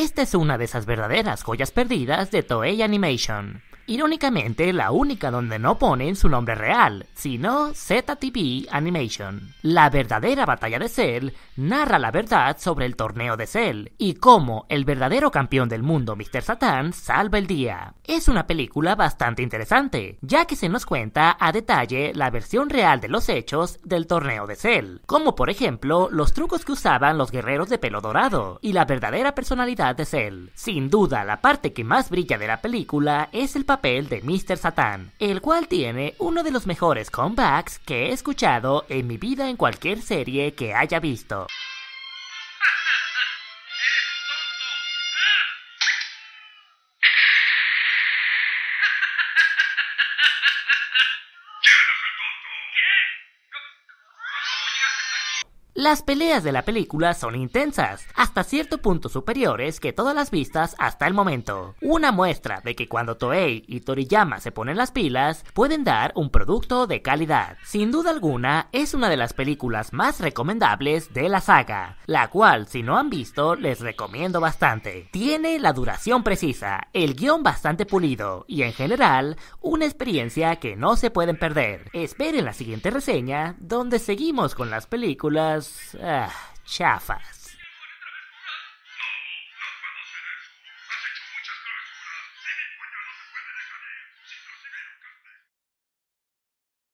Esta es una de esas verdaderas joyas perdidas de Toei Animation. Irónicamente, la única donde no ponen su nombre real, sino ZTV Animation. La verdadera batalla de Cell narra la verdad sobre el torneo de Cell y cómo el verdadero campeón del mundo, Mr. Satan, salva el día. Es una película bastante interesante, ya que se nos cuenta a detalle la versión real de los hechos del torneo de Cell, como por ejemplo los trucos que usaban los guerreros de pelo dorado y la verdadera personalidad de Cell. Sin duda, la parte que más brilla de la película es el papel de Mr. Satan, el cual tiene uno de los mejores comebacks que he escuchado en mi vida en cualquier serie que haya visto. Las peleas de la película son intensas, hasta cierto punto superiores que todas las vistas hasta el momento. Una muestra de que cuando Toei y Toriyama se ponen las pilas, pueden dar un producto de calidad. Sin duda alguna, es una de las películas más recomendables de la saga, la cual si no han visto les recomiendo bastante. Tiene la duración precisa, el guión bastante pulido y en general una experiencia que no se pueden perder. Esperen la siguiente reseña donde seguimos con las películas 哎，恰饭。